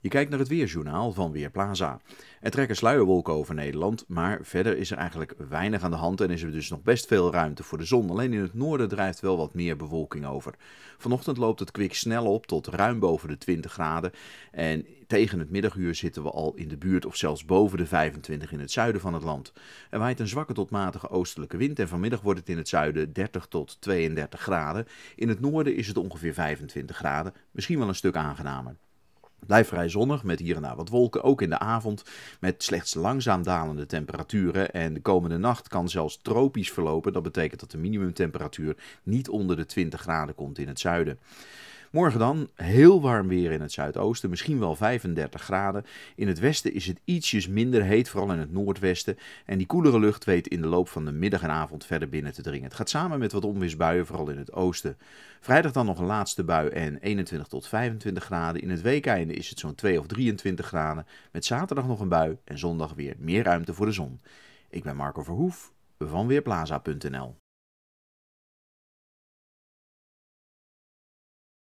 Je kijkt naar het weerjournaal van Weerplaza. Er trekken sluierwolken over Nederland, maar verder is er eigenlijk weinig aan de hand en is er dus nog best veel ruimte voor de zon. Alleen in het noorden drijft wel wat meer bewolking over. Vanochtend loopt het kwik snel op tot ruim boven de 20 graden en tegen het middaguur zitten we al in de buurt of zelfs boven de 25 in het zuiden van het land. Er waait een zwakke tot matige oostelijke wind en vanmiddag wordt het in het zuiden 30 tot 32 graden. In het noorden is het ongeveer 25 graden, misschien wel een stuk aangenamer. Blijft vrij zonnig met hier en daar wat wolken, ook in de avond met slechts langzaam dalende temperaturen. En de komende nacht kan zelfs tropisch verlopen. Dat betekent dat de minimumtemperatuur niet onder de 20 graden komt in het zuiden. Morgen dan heel warm weer in het zuidoosten, misschien wel 35 graden. In het westen is het ietsjes minder heet, vooral in het noordwesten. En die koelere lucht weet in de loop van de middag en avond verder binnen te dringen. Het gaat samen met wat onweersbuien, vooral in het oosten. Vrijdag dan nog een laatste bui en 21 tot 25 graden. In het weekeinde is het zo'n 2 of 23 graden. Met zaterdag nog een bui en zondag weer meer ruimte voor de zon. Ik ben Marco Verhoef van Weerplaza.nl.